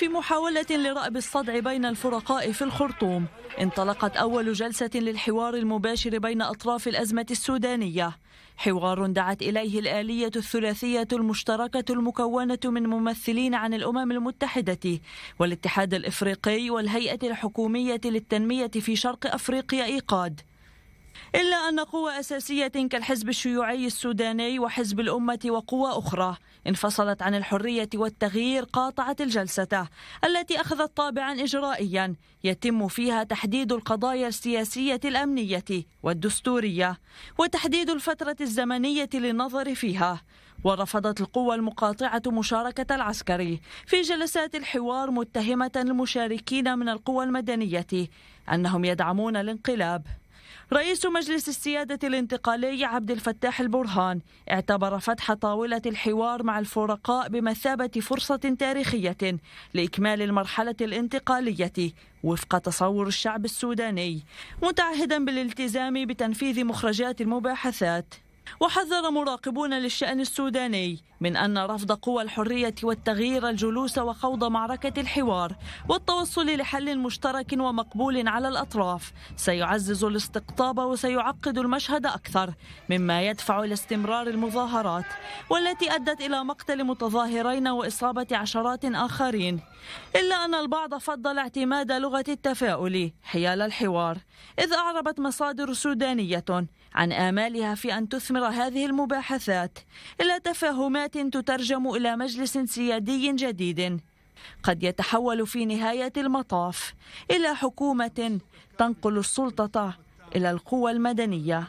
في محاولة لرأب الصدع بين الفرقاء في الخرطوم انطلقت أول جلسة للحوار المباشر بين أطراف الأزمة السودانية حوار دعت إليه الآلية الثلاثية المشتركة المكونة من ممثلين عن الأمم المتحدة والاتحاد الإفريقي والهيئة الحكومية للتنمية في شرق أفريقيا إيقاد إلا أن قوى أساسية كالحزب الشيوعي السوداني وحزب الأمة وقوى أخرى انفصلت عن الحرية والتغيير قاطعت الجلسة التي أخذت طابعا إجرائيا يتم فيها تحديد القضايا السياسية الأمنية والدستورية وتحديد الفترة الزمنية للنظر فيها ورفضت القوى المقاطعة مشاركة العسكري في جلسات الحوار متهمة المشاركين من القوى المدنية أنهم يدعمون الانقلاب رئيس مجلس السيادة الانتقالي عبد الفتاح البرهان اعتبر فتح طاولة الحوار مع الفرقاء بمثابة فرصة تاريخية لإكمال المرحلة الانتقالية وفق تصور الشعب السوداني متعهدا بالالتزام بتنفيذ مخرجات المباحثات وحذر مراقبون للشأن السوداني من أن رفض قوى الحرية والتغيير الجلوس وخوض معركة الحوار والتوصل لحل مشترك ومقبول على الأطراف سيعزز الاستقطاب وسيعقد المشهد أكثر مما يدفع إلى استمرار المظاهرات والتي أدت إلى مقتل متظاهرين وإصابة عشرات آخرين إلا أن البعض فضل اعتماد لغة التفاؤل حيال الحوار إذ أعربت مصادر سودانية عن آمالها في أن تثمر هذه المباحثات إلى تفاهمات تترجم إلى مجلس سيادي جديد قد يتحول في نهاية المطاف إلى حكومة تنقل السلطة إلى القوى المدنية